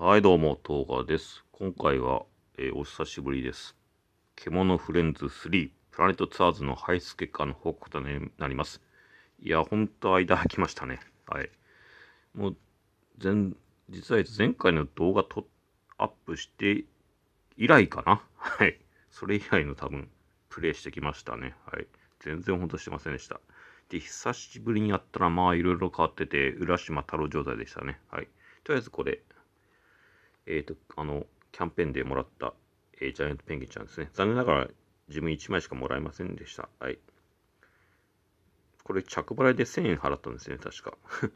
はいどうも、東川です。今回は、えー、お久しぶりです。獣フレンズ3プラネットツアーズの排出結果の報告となります。いや、ほんと間空きましたね。はい。もう、全、実は前回の動画とアップして以来かな。はい。それ以来の多分、プレイしてきましたね。はい。全然ほんとしてませんでした。で、久しぶりにやったら、まあ、いろいろ変わってて、浦島太郎状態でしたね。はい。とりあえずこれ、えっ、ー、と、あの、キャンペーンでもらった、えー、ジャイアントペンギンちゃんですね。残念ながら、自分1枚しかもらえませんでした。はい。これ、着払いで1000円払ったんですね、確か。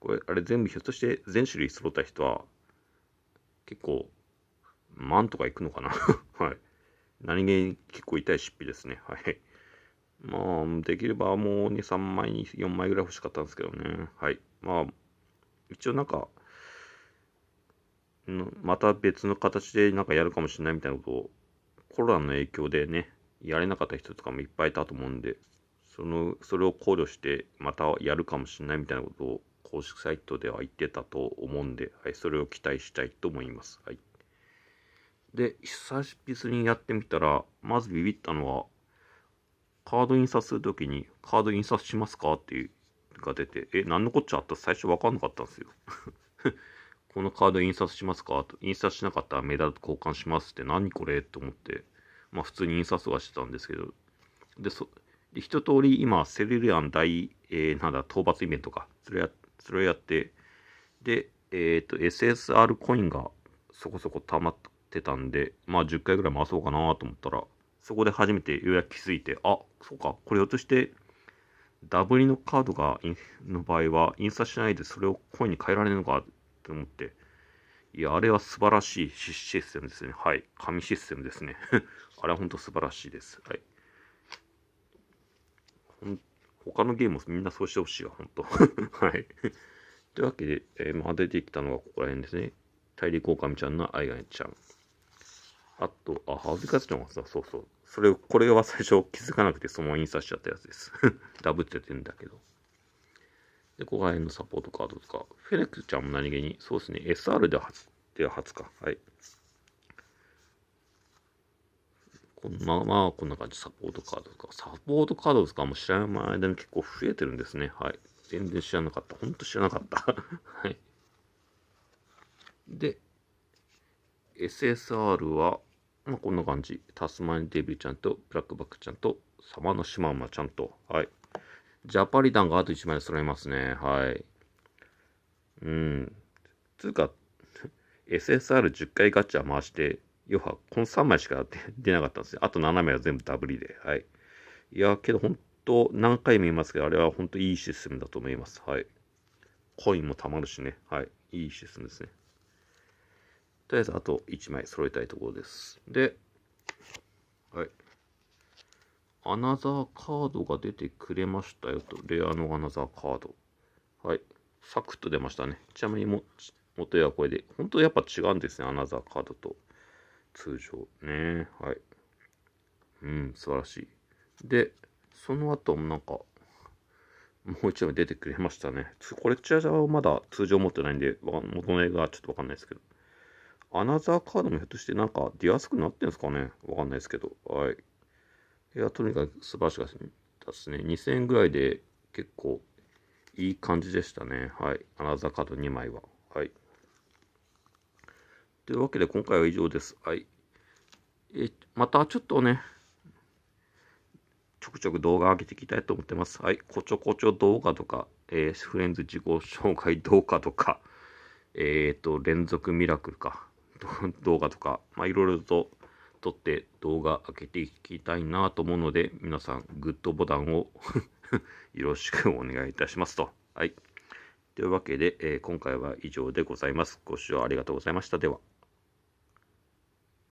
これ、あれ全部、ひょっとして全種類揃った人は、結構、万とかいくのかな はい。何気に結構痛い出費ですね。はい。まあ、できればもう2、3枚に4枚ぐらい欲しかったんですけどね。はい。まあ、一応なんか、また別の形でなんかやるかもしれないみたいなことを、コロナの影響でね、やれなかった人とかもいっぱいいたと思うんで、その、それを考慮して、またやるかもしれないみたいなことを、公式サイトでは言ってたと思うんで、はい、それを期待したいと思います。はい。で、久しぶりにやってみたら、まずビビったのは、カード印刷するときに、カード印刷しますかっていう、が出て、え、何のこっちゃあった最初わかんなかったんですよ。このカード印刷しますかと、印刷しなかったらメダル交換しますって、何これと思って、まあ普通に印刷はしてたんですけど、で、そで一通り今、セルリアン大、えー、なんだ、討伐イベントか、それやそれやって、で、えっ、ー、と、SSR コインがそこそこ溜まってたんで、まあ10回ぐらい回そうかなと思ったら、そこで初めてようやく気づいて、あ、そうか、これひょっとして、ダブリのカードがの場合は印刷しないでそれをコインに変えられるのかって思って。いや、あれは素晴らしいシステムですね。はい。紙システムですね。あれは本当素晴らしいです。はい。他のゲームもみんなそうしてほしいわ、本当 はい。というわけで、えー、まあ、出てきたのがここら辺ですね。大陸狼ちゃんのアイガネちゃん。あと、あ、恥ずかしズちゃんさ、そうそう。それ、これは最初気づかなくてそのまま印刷しちゃったやつです。ダブっててんだけど。で、ここら辺のサポートカードとか、フェレックスちゃんも何気に、そうですね、SR では初、では初か。はい。こんままあ、こんな感じ、サポートカードとか、サポートカードとか、もう知らない間に結構増えてるんですね。はい。全然知らなかった。ほんと知らなかった。はい。で、SSR は、まあ、こんな感じ。タスマニデビューちゃんと、ブラックバックちゃんと、サマノシマウマちゃんと、はい。ジャパリタンがあと1枚揃いますね。はい。うん。つうか、SSR10 回ガチャ回して、要は、この3枚しか出なかったんですよ。あと7枚は全部ダブリで。はい。いや、けど本当、何回も言いますけど、あれは本当いいシステムだと思います。はい。コインも貯まるしね。はい。いいシステムですね。とりあえず、あと1枚揃えたいところです。で、はい。アナザーカードが出てくれましたよと。レアのアナザーカード。はい。サクッと出ましたね。ちなみにも、元やこれで。本当やっぱ違うんですね。アナザーカードと。通常。ねはい。うん、素晴らしい。で、その後もなんか、もう一枚出てくれましたね。これ、ャーはまだ通常持ってないんで、元の絵がちょっとわかんないですけど。アナザーカードもひょっとしてなんか出やすくなってんですかねわかんないですけど。はい。いや、とにかく素晴らしかったですね。2000円ぐらいで結構いい感じでしたね。はい。アナザーカード2枚は。はい。というわけで今回は以上です。はい。え、またちょっとね、ちょくちょく動画上げていきたいと思ってます。はい。こちょこちょ動画とか、えー、フレンズ自己紹介動画とか、えっ、ー、と、連続ミラクルか、動画とか、まあ、いろいろと、撮って動画開けていきたいなと思うので、皆さん、グッドボタンをよろしくお願いいたしますと。はい。というわけで、えー、今回は以上でございます。ご視聴ありがとうございました。では。